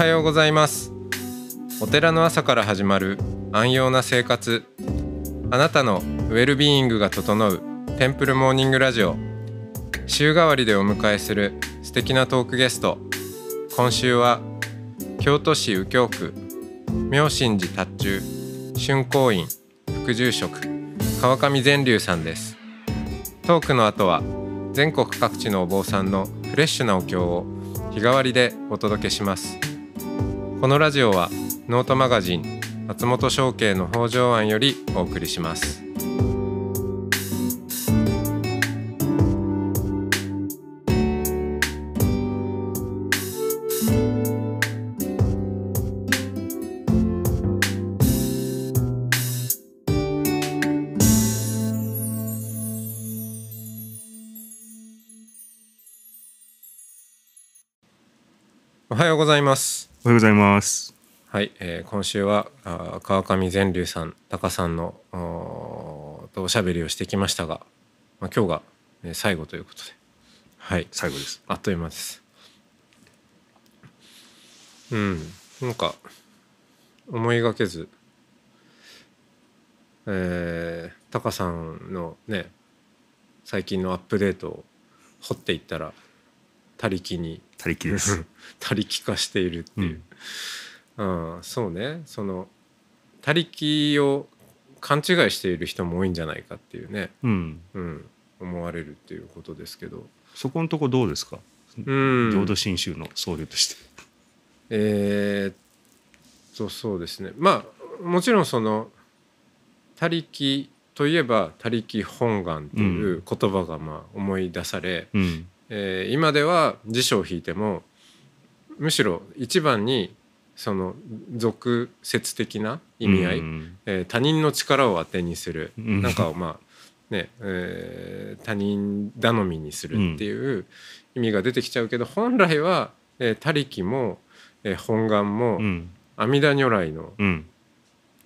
はようございますお寺の朝から始まる安養な生活あなたのウェルビーイングが整うテンプルモーニングラジオ週替わりでお迎えする素敵なトークゲスト今週は京都市右京区妙心寺達中春光院副住職川上善龍さんですトークの後は全国各地のお坊さんのフレッシュなお経を日替わりでお届けします。このラジオはノートマガジン松本商家の北条案よりお送りします。はようございます。はい、えー、今週はあ川上善龍さん、高さんのとおしゃべりをしてきましたが、まあ今日が、ね、最後ということで、はい、最後です。あっという間です。うん、なんか思いがけず、えー、高さんのね、最近のアップデートを掘っていったら。他力に他力です 他力化しているっていう、うん、そうねその他力を勘違いしている人も多いんじゃないかっていうね、うん、うん、思われるっていうことですけどそこのとこどうですか、うん、浄土真宗の僧侶として えー、っとそうですねまあもちろんその他力といえば「他力本願」っていう言葉がまあ思い出され、うん、えー、今では辞書を引いてもむしろ一番にその俗説的な意味合い、うん、えー、他人の力を当てにする、うん、なんかまあねえー、他人頼みにするっていう意味が出てきちゃうけど、うん、本来は「えー、他力も」えー、本願も、うん、阿弥陀如来の、うん、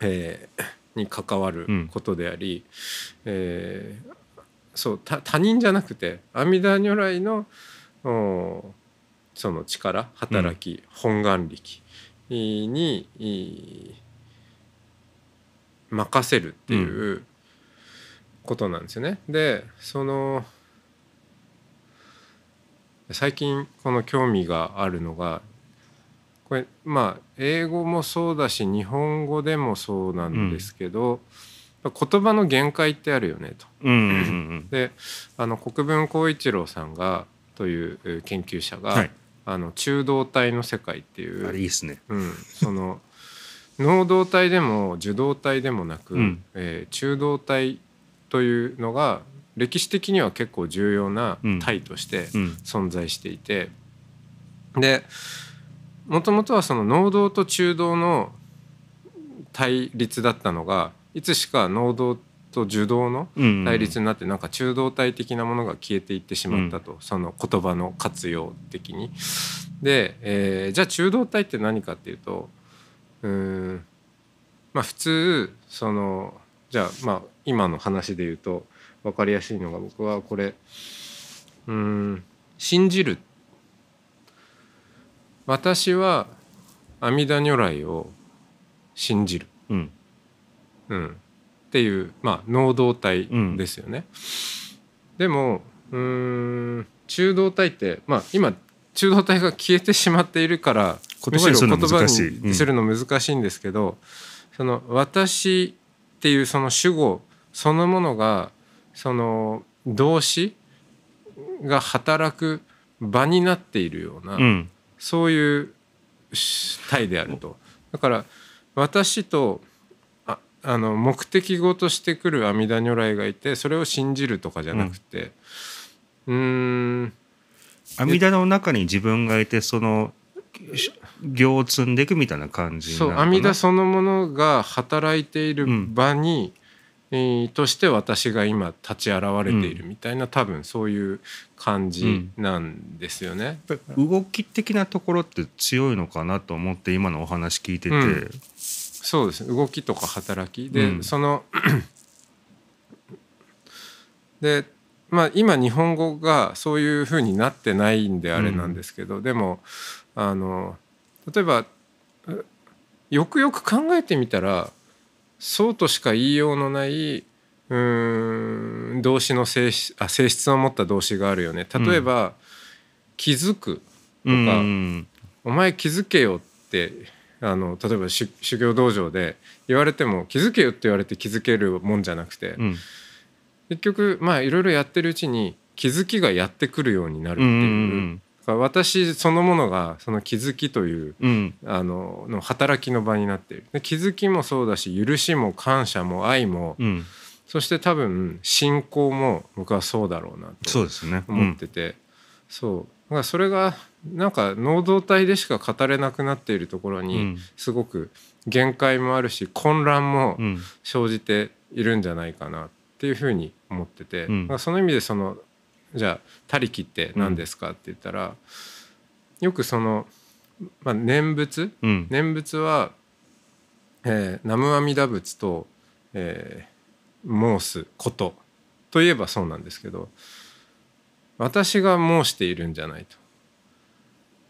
えー、に関わることであり、うん、えー、そう他人じゃなくて阿弥陀如来のその力働き、本願力に任せるっていうことなんですよね。うん、でその最近この興味があるのがこれまあ英語もそうだし日本語でもそうなんですけど、うん言葉の限界ってあるよねと。うんうんうん、であの国分光一郎さんがという研究者が、はい、あの中導体の世界っていうあれいいですね、うん、その能動体でも受動体でもなく、うん、えー、中導体というのが歴史的には結構重要な体として存在していて、うんうん、でもともとはその能動と中道の対立だったのがいつしか能動と受動の対立になって、なんか中道体的なものが消えていってしまったと、うん、その言葉の活用的に。で、えー、じゃあ中道体って何かっていうとうんまあ普通そのじゃあまあ今の話で言うと分かりやすいのが僕はこれうん信じる私は阿弥陀如来を信じる。うんうん、っていう、まあ、能動体ですよね。うん、でもうん中動体って、まあ、今中動体が消えてしまっているからむしろ言葉にするの難しいんですけど、うん、その私っていうその主語そのものがその動詞が働く場になっているような、うん、そういう体であると。だから私とあの目的語としてくる阿弥陀如来がいてそれを信じるとかじゃなくてうん阿弥陀の中に自分がいてその行を積んでいくみたいな感じそう阿弥陀そのものが働いている場に、うん、えー、として私が今立ち現れているみたいな、うん、多分そういう感じなんですよね、うん、動き的なところって強いのかなと思って今のお話聞いてて、そうです動きとか働きで、うん、その でまあ今日本語がそういうふうになってないんであれなんですけど、うん、でもあの例えばよくよく考えてみたらそうとしか言いようのないうん動詞の性質あ性質を持った動詞があるよね例えば、うん、気づくとか、お前気づけよってあの例えば修行道場で言われても気づけよって言われて気づけるもんじゃなくて、うん、結局まあいろいろやってるうちに気づきがやってくるようになるっていう。うんうんうん、私そのものがその気づきという、うん、あのの働きの場になっている気づきもそうだし許しも感謝も愛も、うん、そして多分信仰も僕はそうだろうなと思っててそう、ねうん、そうそれがなんか能動体でしか語れなくなっているところにすごく限界もあるし混乱も生じているんじゃないかなっていうふうに思ってて、うん、その意味でそのじゃあ「他力」って何ですかって言ったら、よくその、まあ、念仏、うん、念仏は、えー、南無阿弥陀仏と、えー、申すことといえばそうなんですけど私が申しているんじゃないと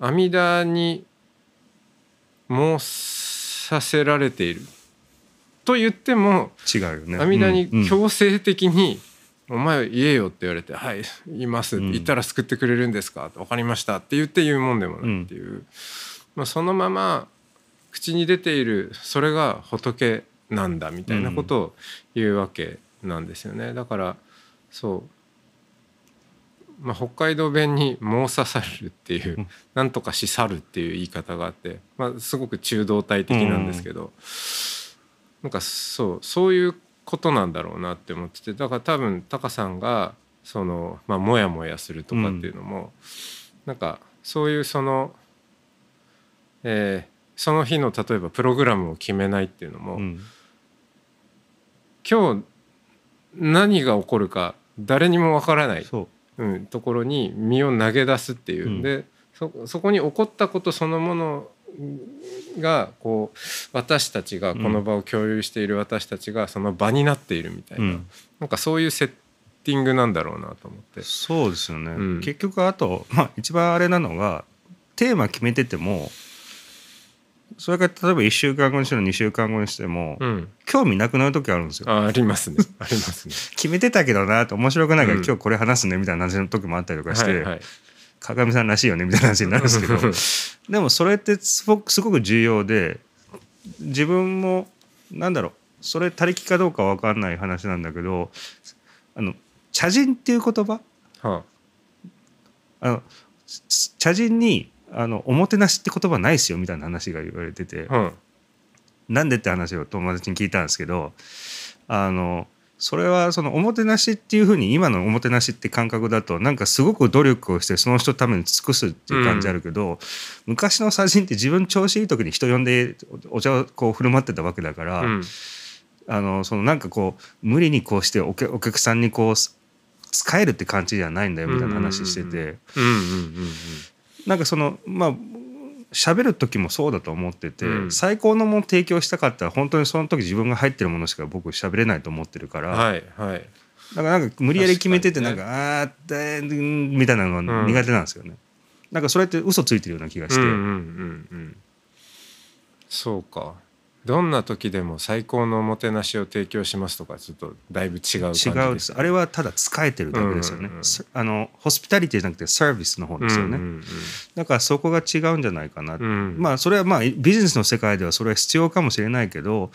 阿弥陀に申させられていると言っても違うよね阿弥陀に強制的に、お前言えよって言われて「はいいます」言ったら救ってくれるんですか?」って「分かりました」って言って言うもんでもないっていう、まあ、そのまま口に出ているそれが仏なんだみたいなことを言うわけなんですよね。だからそうまあ、北海道弁に「猛刺さる」っていう「なんとかし去る」っていう言い方があって、まあ、すごく中道体的なんですけど、うなんかそうそういうことなんだろうなって思っててだから多分タカさんがその、まあ、モヤモヤするとかっていうのも、うなんかそういうその、えー、その日の例えばプログラムを決めないっていうのも、うん、今日何が起こるか誰にもわからない。そううん、ところに身を投げ出すっていう、うん、でそそこに起こったことそのものがこう私たちがこの場を共有している私たちがその場になっているみたいな、うん、なんかそういうセッティングなんだろうなと思ってそうですよね、うん、結局あと、まあ、一番あれなのがテーマ決めててもそれが例えば1週間後にしても2週間後にしても、うん、興味なくなる時あるんですよ。ありますね。ありますね。決めてたけどなと面白くないから、うん、今日これ話すねみたいな話の時もあったりとかして、はいはい、鏡さんらしいよねみたいな話になるんですけど でもそれってすごく重要で自分もなんだろうそれ他力かどうか分かんない話なんだけどあの茶人っていう言葉、はあ、あの茶人にあのおもてなしって言葉ないっすよみたいな話が言われてて、うん、なんでって話を友達に聞いたんですけどあのそれはそのおもてなしっていうふうに今のおもてなしって感覚だとなんかすごく努力をしてその人のために尽くすっていう感じあるけど、うん、昔の写人って自分調子いい時に人呼んでお茶をこう振る舞ってたわけだから、うん、あのそのなんかこう無理にこうしてお客お客さんにこう使えるって感じじゃないんだよみたいな話しててなんかそのまあ喋る時もそうだと思ってて、うん、最高のもの提供したかったら本当にその時自分が入ってるものしか僕喋れないと思ってるから、はいはい、だかなんか無理やり決めててなんかか、あーってみたいなのは苦手なんですよね、うん、なんかそれって嘘ついてるような気がして、うんうんうんうん、そうかどんな時でも最高のおもてなしを提供しますとかちょっとだいぶ違う感じ違うですあれはただ使えてるだけですよね、うんうんうん、あのホスピタリティじゃなくてサービスの方ですよね、うんうんうん、だからそこが違うんじゃないかな、うん、まあそれはまあビジネスの世界ではそれは必要かもしれないけど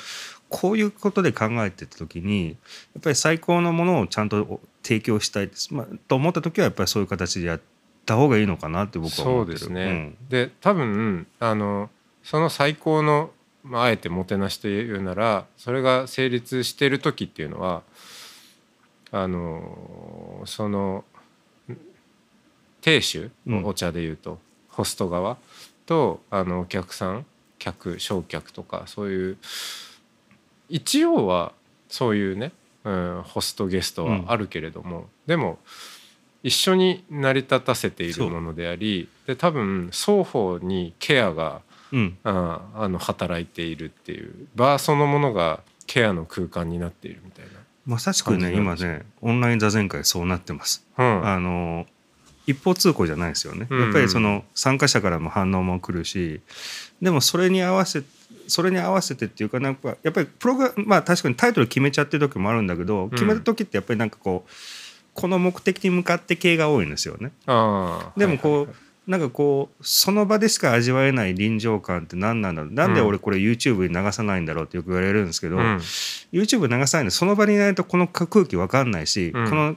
こういうことで考えてた時にやっぱり最高のものをちゃんと提供したいです、まあ、と思った時はやっぱりそういう形でやった方がいいのかなって僕は思ってるそうですね、うん、で多分あのその最高のまあ、あえてもてなしというならそれが成立してる時っていうのはあのその亭主お茶でいうと、うん、ホスト側とあのお客さん客商客とかそういう一応はそういうね、うん、ホストゲストはあるけれども、うん、でも一緒に成り立たせているものでありで多分双方にケアがうん、あの働いているっていうバーそのものがケアの空間になっているみたいなまさしくね今ねオンライン座禅会そうなってます、うん、あの一方通行じゃないですよね、うんやっぱりその参加者からも反応も来るしでもそれに合わせそれに合わせてっていうかなんかやっぱりプログラムまあ確かにタイトル決めちゃってる時もあるんだけど、決めた時ってやっぱりなんかこうこの目的に向かって系が多いんですよね。でもこう、はいはいはいなんかこうその場でしか味わえない臨場感って何なんだろうなんで俺これ YouTube に流さないんだろうってよく言われるんですけど、うん、YouTube 流さないのその場にいないとこの空気分かんないし、うん、この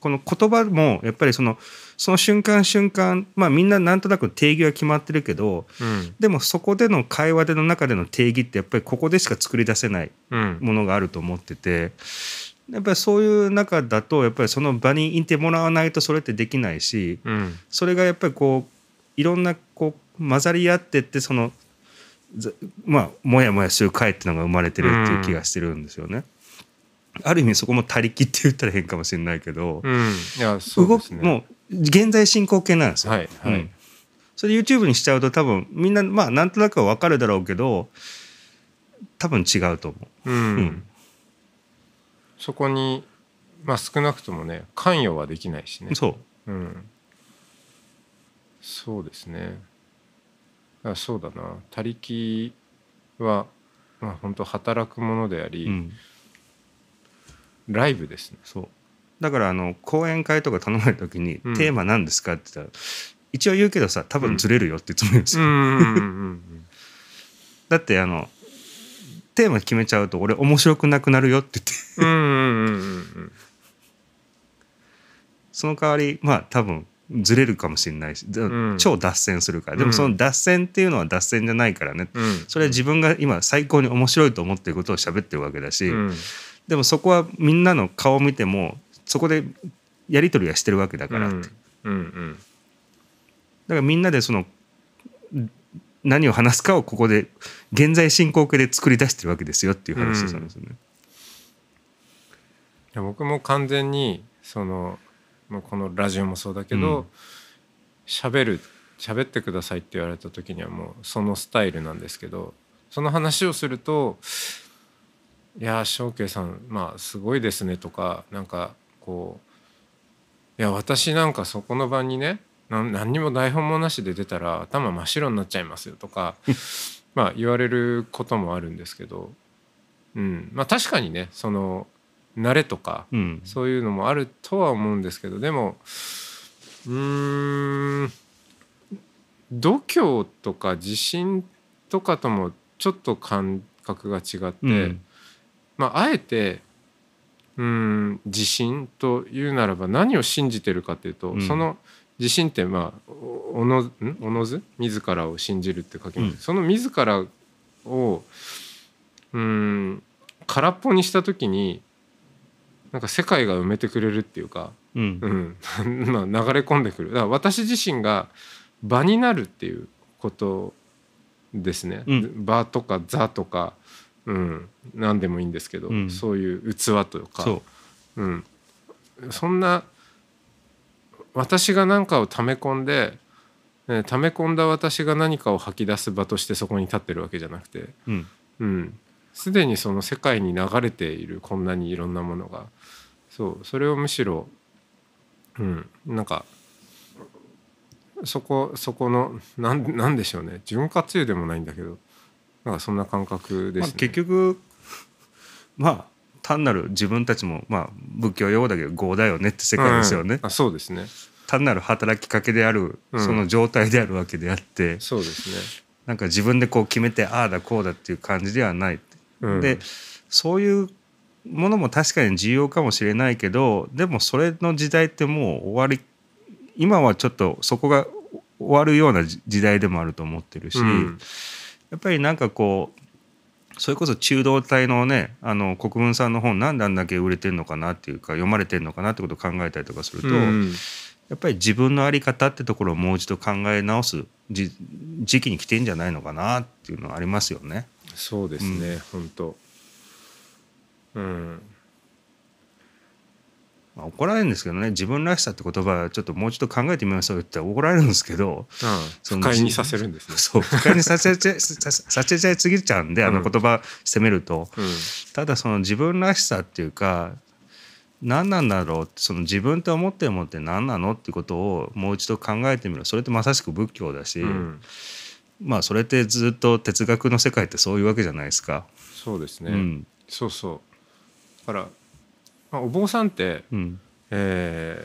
この言葉もやっぱりそのその瞬間瞬間まあみんななんとなく定義は決まってるけど、うん、でもそこでの会話での中での定義ってやっぱりここでしか作り出せないものがあると思ってて、やっぱりそういう中だとやっぱりその場にいてもらわないとそれってできないし、うん、それがやっぱりこういろんなこう混ざり合ってってそのまあもやもやする会っていうのが生まれてるっていう気がしてるんですよね。うん、ある意味そこも「他力」って言ったら変かもしれないけど、うん、いやそうですね、もう現在進行形なんですよ。はい、はい、うん、それ YouTube にしちゃうと多分みんなまあなんとなくは分かるだろうけど多分違うと思う。うんそこに、まあ、少なくともね関与はできないしねそう、うん、そうですねあそうだな「他力は」まあ、本当働くものであり、うん、ライブですねそうだからあの講演会とか頼まれた時に「テーマ何ですか?」って言ったら、うん、一応言うけどさ多分ずれるよっててもんですよ、だってあのテーマ決めちゃうと俺面白くなくなるよって言ってその代わりまあ多分ずれるかもしれないし、うん、超脱線するから、でもその脱線っていうのは脱線じゃないからね、うん、それは自分が今最高に面白いと思ってることを喋ってるわけだし、うん、でもそこはみんなの顔を見てもそこでやり取りはしてるわけだからって、だからみんなでその何を話すかをここで現在進行形で作り出してるわけですよっていう話だったんですよね。うん、僕も完全にそのこのラジオもそうだけど喋、うん、る喋ってくださいって言われた時にはもうそのスタイルなんですけどその話をすると「いや翔慶さんまあすごいですね」とかなんかこう「いや私なんかそこの場にね何にも台本もなしで出たら頭真っ白になっちゃいますよとか まあ言われることもあるんですけど、うんまあ、確かにねその慣れとか、うん、そういうのもあるとは思うんですけどでもうん度胸とか自信とかともちょっと感覚が違って、うん、まああえてうん自信というならば何を信じてるかというと、うん、その自信ってまあおのおのず自らを信じるって書きます、うん、その自らをうん空っぽにした時になんか世界が埋めてくれるっていうか、うん、うん、まあ、流れ込んでくるだから私自身が場になるっていうことですね、うん、場とか座とか、うん、何でもいいんですけど、うん、そういう器とかそう、うん、そんな私が何かを溜め込んで、ね、溜め込んだ私が何かを吐き出す場としてそこに立ってるわけじゃなくて、うんうん、すでにその世界に流れているこんなにいろんなものがそうそれをむしろ、うん、なんかそこそこのなんなんでしょうね潤滑油でもないんだけどなんかそんな感覚です、ねまあ、結局まあ単なる自分たちもまあ仏教用語だけど業だよねって世界ですよね、うん、あそうですね単なる働きかけである、その状態であるわけであって、そうですねなんか自分でこう決めてああだこうだっていう感じではない、うん、でそういうものも確かに重要かもしれないけどでもそれの時代ってもう終わり今はちょっとそこが終わるような時代でもあると思ってるし、うん、やっぱりなんかこうそれこそ中道体のねあの国分さんの本何であんだけ売れてるのかなっていうか読まれてるのかなってことを考えたりとかすると、うん、やっぱり自分の在り方ってところをもう一度考え直す時期に来てんじゃないのかなっていうのはありますよね。そうですね、本当うんまあ、怒られるんですけどね自分らしさって言葉ちょっともうちょっと考えてみましょうって怒られるんですけど、うん、その不快にさせるんです、ね、そう不快にさせちゃさせちゃいすぎちゃうんであの言葉責めると、うん、ただその自分らしさっていうか何なんだろうその自分って思ってるもって何なのってことをもう一度考えてみるそれってまさしく仏教だし、うん、まあそれってずっと哲学の世界ってそういうわけじゃないですか。そうですね、そうそうだからまあ、お坊さんって、うん、え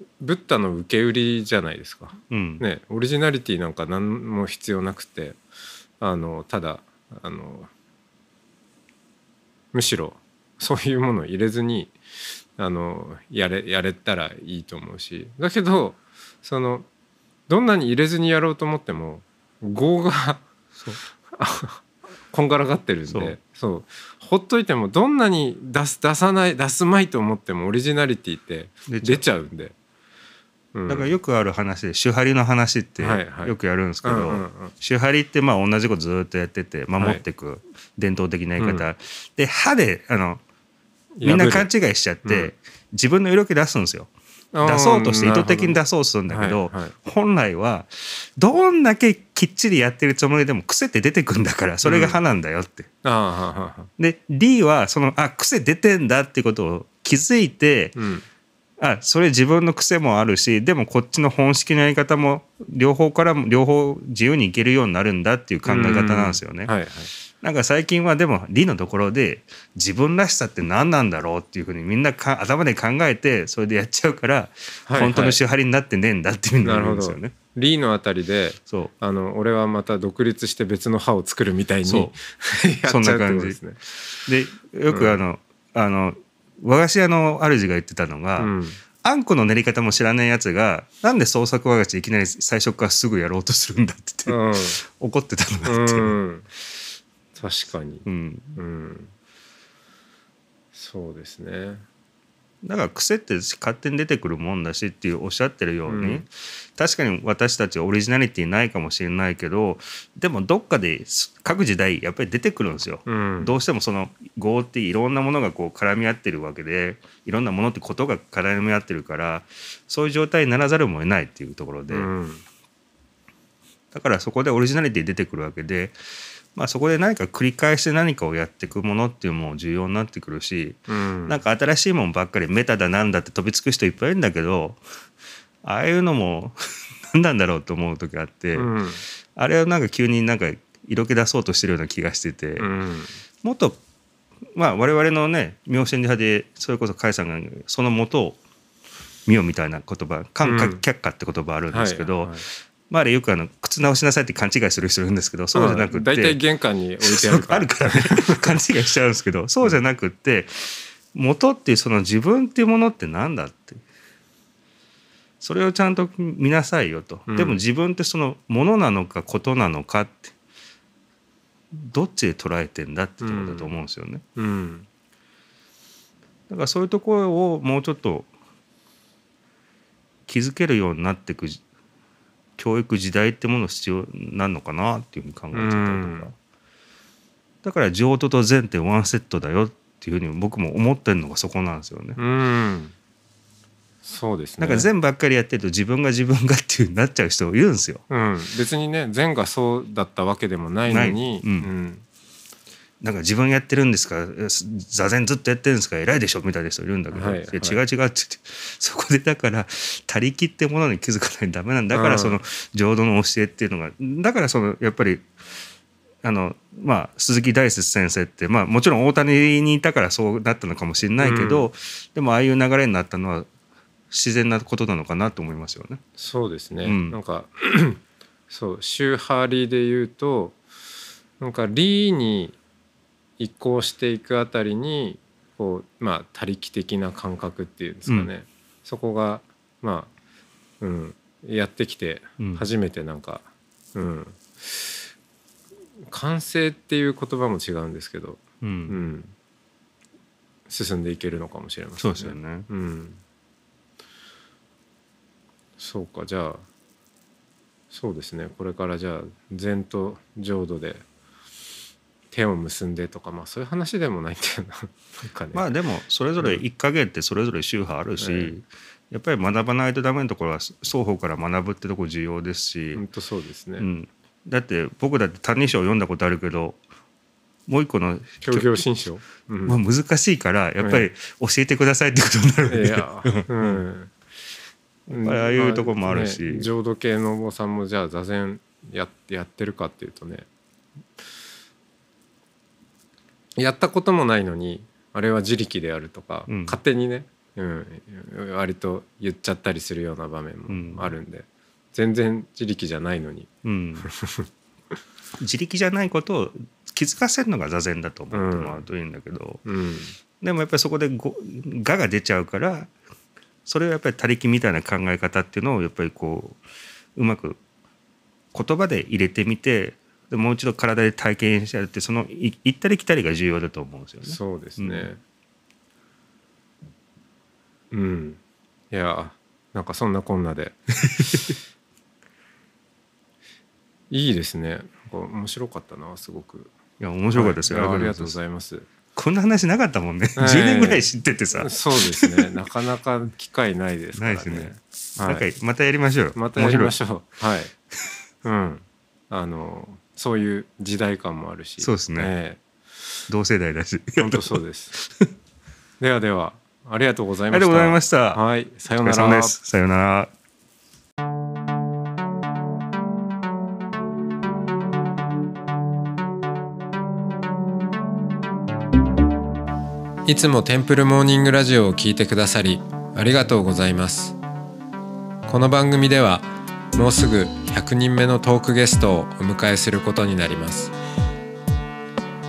ー、ブッダの受け売りじゃないですか、うん、ね、オリジナリティなんか何も必要なくてあのただあのむしろそういうものを入れずにあのやれやれたらいいと思うしだけどそのどんなに入れずにやろうと思っても業が こんがらがってるんでそうほっといてもどんなに出す出さない出すまいと思ってもオリジナリティって出ちゃうんで。だからよくある話で「手張りの話」ってよくやるんですけど手張りってまあ同じことずっとやってて守ってく伝統的なやり方、はいうん、で歯であのみんな勘違いしちゃって、うん、自分の色気出すんですよ。出そうとして意図的に出そうとするんだけど、はいはい、本来はどんだけきっちりやってるつもりでも癖って出てくんだからそれが歯なんだよって。うん、で D はそのあ癖出てんだってことを気づいて、うん、あそれ自分の癖もあるしでもこっちの本式のやり方も両方からも両方自由にいけるようになるんだっていう考え方なんですよね。うんはいはいなんか最近はでも理のところで自分らしさって何なんだろうっていうふうにみんなか頭で考えてそれでやっちゃうから、本当の支配になってねえんだってみなうんですよね。リーのあたりでそうあの俺はまた独立して別の歯を作るみたいにそ んな感じですね。でよくあのうん、あの和菓子屋の主が言ってたのが、うん、あんこの練り方も知らないやつがなんで創作和菓子いきなり最初からすぐやろうとするんだって、うん、怒ってたのがあって。確かに、うん、うん、そうですねだから癖って勝手に出てくるもんだしっていうおっしゃってるように、うん、確かに私たちオリジナリティないかもしれないけどでもどっかで各時代やっぱり出てくるんですよ、うん、どうしてもその業っていろんなものがこう絡み合ってるわけでいろんなものってことが絡み合ってるからそういう状態にならざるを得ないっていうところで、うん、だからそこでオリジナリティ出てくるわけでまあ、そこで何か繰り返して何かをやっていくものっていうも重要になってくるし、うん、なんか新しいもんばっかりメタだなんだって飛びつく人いっぱいいるんだけどああいうのも 何なんだろうと思う時あって、うん、あれはなんか急になんか色気出そうとしてるような気がしてて、うん、もっとまあ我々のね妙心派でそれこそ甲斐さんがその元を見よみたいな言葉「感覚却下」って言葉あるんですけど、はいはい、まあ、あれよくあの靴直しなさいって勘違いする人いるんですけどそうじゃなくて大体、玄関に置いてあるからあるからね 勘違いしちゃうんですけどそうじゃなくて、元っていうその自分っていうものってなんだってそれをちゃんと見なさいよと、でも自分ってそのものなのかことなのかってどっちで捉えてんだってとこだと思うんですよね。だからそういうところをもうちょっと気づけるようになっていく教育時代ってもの必要なのかなっていうふうに考えちゃったりとか、だから譲渡と善ってワンセットだよっていうふうに僕も思ってるのがそこなんですよね。うんそうですね、なんか善ばっかりやってると自分が自分がっていうなっちゃう人いるんですよ、うん、別にね善がそうだったわけでもないのに、うん、うん、なんか自分やってるんですか座禅ずっとやってるんですか偉いでしょみたいな人いるんだけど、はい、いや違う違うって言ってそこでだから他力ってものに気づかないとダメなんだからその浄土の教えっていうのがだからそのやっぱりあのまあ鈴木大拙先生って、まあ、もちろん大谷にいたからそうなったのかもしれないけど、うん、でもああいう流れになったのは自然なことなのかなと思いますよね。そうですね、うん、なんか そう宗派で言うとなんかーに移行していくあたりにこうまあ他力的な感覚っていうんですかね、うん、そこがまあ、うん、やってきて初めてなんか、うん、うん、完成っていう言葉も違うんですけど、うん、うん、進んでいけるのかもしれませんね。そうですよね、うん、そうかじゃあそうですねこれからじゃあ禅と浄土で。手を結んでとか、まあ、そういう話でもない ね、まあでもそれぞれ一か月ってそれぞれ宗派あるし、うん、やっぱり学ばないとダメなところは双方から学ぶってとこ重要ですし本当そうですね、うん、だって僕だって「歎異抄」読んだことあるけどもう一個の教教新書、うん、まあ、難しいからやっぱり教えてくださいってことになるんで、いや うん、ああいうとこもあるし、まあね、浄土系のお坊さんもじゃあ座禅ややってるかっていうとねやったこともないのにあれは自力であるとか、うん、勝手にね、うん、割と言っちゃったりするような場面もあるんで、うん、全然自力じゃないのに、うん、自力じゃないことを気づかせるのが座禅だと思ってもらうといいんだけど、でもやっぱりそこで「が」が出ちゃうからそれはやっぱり「他力」みたいな考え方っていうのをやっぱりこううまく言葉で入れてみてもう一度体で体験してやるってその行ったり来たりが重要だと思うんですよね。そうですね、うん、うん、いやなんかそんなこんなで いいですね面白かったなすごくいや面白かったですよ、はい、ありがとうございますこんな話なかったもんね、えー、10年ぐらい知っててさそうですねなかなか機会ないですからねないですね、はい、またやりましょうまたやりましょうはいうんあのそういう時代感もあるしそうですね、えー、同世代だし本当そうです ではではありがとうございましたありがとうございましたはいさようならさようならいつもテンプルモーニングラジオを聞いてくださりありがとうございます。この番組ではもうすぐ100人目のトークゲストをお迎えすることになります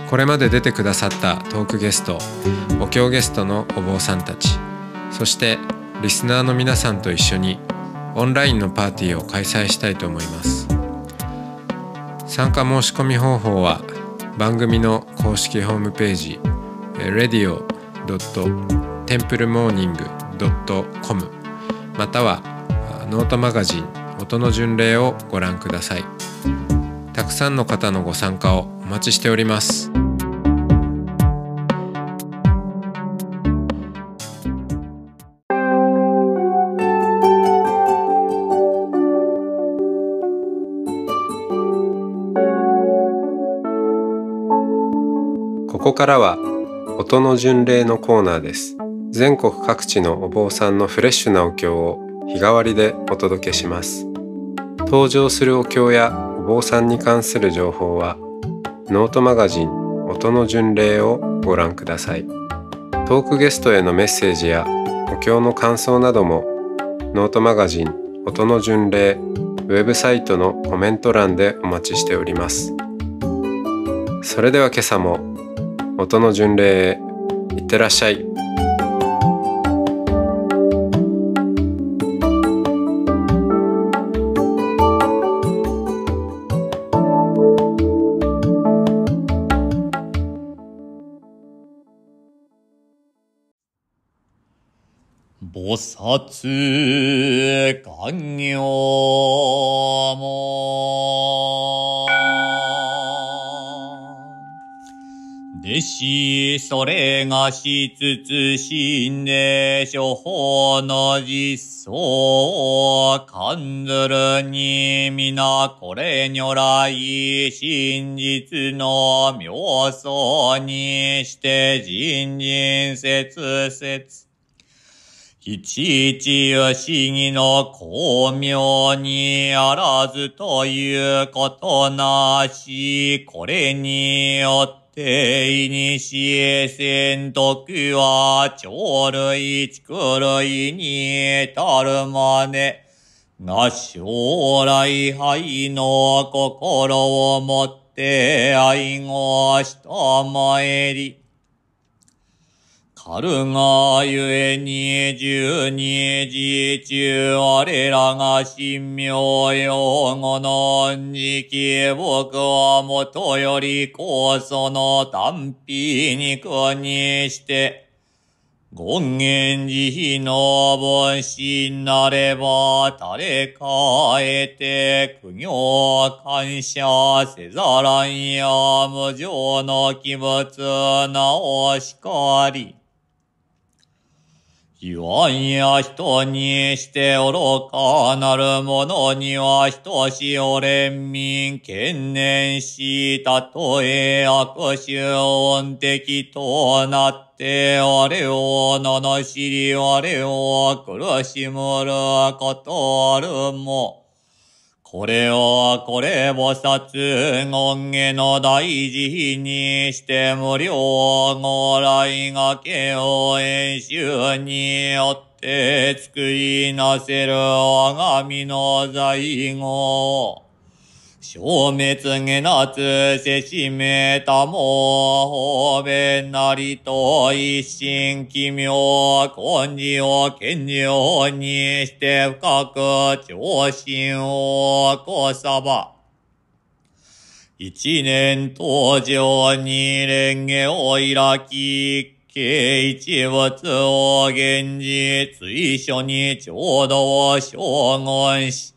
これまで出てくださったトークゲストお経ゲストのお坊さんたちそしてリスナーの皆さんと一緒にオンラインのパーティーを開催したいと思います参加申し込み方法は番組の公式ホームページ radio.templemorning.com またはノートマガジン音の巡礼をご覧くださいたくさんの方のご参加をお待ちしておりますここからは音の巡礼のコーナーです全国各地のお坊さんのフレッシュなお経を日替わりでお届けします登場するお経やお坊さんに関する情報はノートマガジン音の巡礼をご覧くださいトークゲストへのメッセージやお経の感想などもノートマガジン音の巡礼ウェブサイトのコメント欄でお待ちしておりますそれでは今朝も音の巡礼へいってらっしゃい初官業も、弟子それがしつつ死んで処方の実相感ずるに皆これ如来真実の妙相にして人人節説いちいち不思議の巧妙にあらずということなし、これによって、いにしえ仙徳は、鳥類、畜類に至るまで、な将来灰の心をもって愛護したまえり、春がゆえに十二時中、我らが神明用語の時期、僕はもとより高祖の単皮肉にして、権現慈悲の凡心なれば、誰かえて苦行感謝せざらんや無常の器物なおしかり。わんや人にして愚かなる者には等しお連民懸念し、たとえ悪臭音的となって、我を罵り、我を苦しむることあるも。これをこれ菩薩恩下の大事にして無料ご来がけを演習によって作りなせる我が身の在庫。消滅げなつせしめたも、方便なりと一心奇妙、根性堅定にして深く長身をこさば。一年登場に蓮華を開き、計一物を現実、一緒に浄土を将軍し、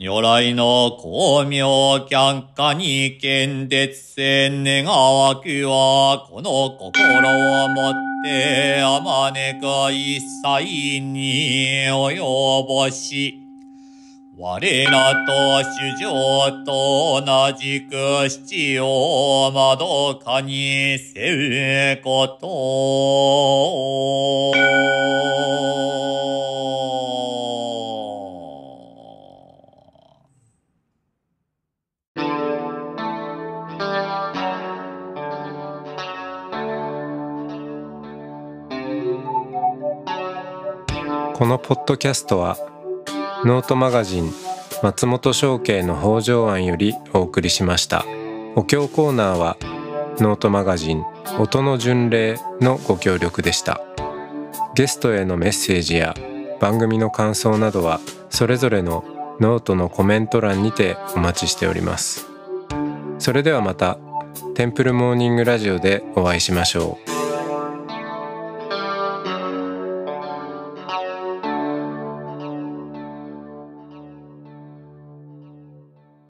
如来の光明却下に見絶せ願わくは、この心をもって、あまねく一切に及ぼし、我らと主上と同じく七を窓かにせうことを。このポッドキャストはノートマガジン松本商家の北条庵よりお送りしましたお経コーナーはノートマガジン音の巡礼のご協力でしたゲストへのメッセージや番組の感想などはそれぞれのノートのコメント欄にてお待ちしておりますそれではまたテンプルモーニングラジオでお会いしましょう